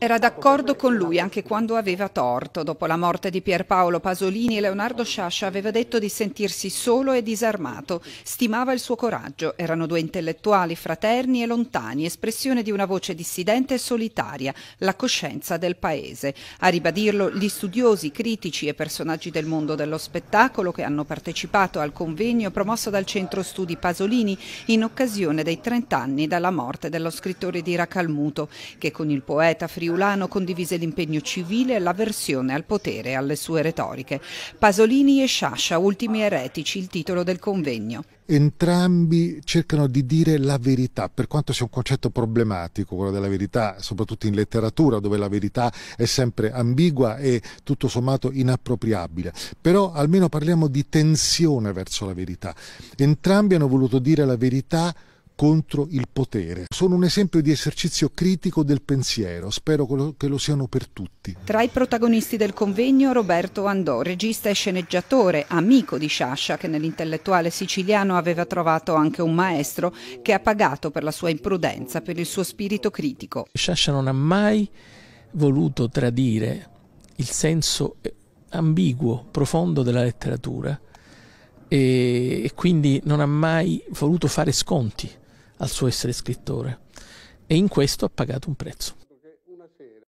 Era d'accordo con lui anche quando aveva torto. Dopo la morte di Pierpaolo Pasolini, Leonardo Sciascia aveva detto di sentirsi solo e disarmato. Stimava il suo coraggio. Erano due intellettuali fraterni e lontani, espressione di una voce dissidente e solitaria, la coscienza del paese. A ribadirlo gli studiosi, critici e personaggi del mondo dello spettacolo che hanno partecipato al convegno promosso dal Centro Studi Pasolini in occasione dei 30 anni dalla morte dello scrittore di Racalmuto, che con il poeta Friuli friulano condivise l'impegno civile e l'avversione al potere e alle sue retoriche. Pasolini e Sciascia, ultimi eretici, il titolo del convegno. Entrambi cercano di dire la verità, per quanto sia un concetto problematico quello della verità, soprattutto in letteratura dove la verità è sempre ambigua e tutto sommato inappropriabile, però almeno parliamo di tensione verso la verità. Entrambi hanno voluto dire la verità contro il potere. Sono un esempio di esercizio critico del pensiero, spero che lo siano per tutti. Tra i protagonisti del convegno Roberto Andò, regista e sceneggiatore, amico di Sciascia che nell'intellettuale siciliano aveva trovato anche un maestro che ha pagato per la sua imprudenza, per il suo spirito critico. Sciascia non ha mai voluto tradire il senso eh, ambiguo, profondo della letteratura e quindi non ha mai voluto fare sconti al suo essere scrittore e in questo ha pagato un prezzo.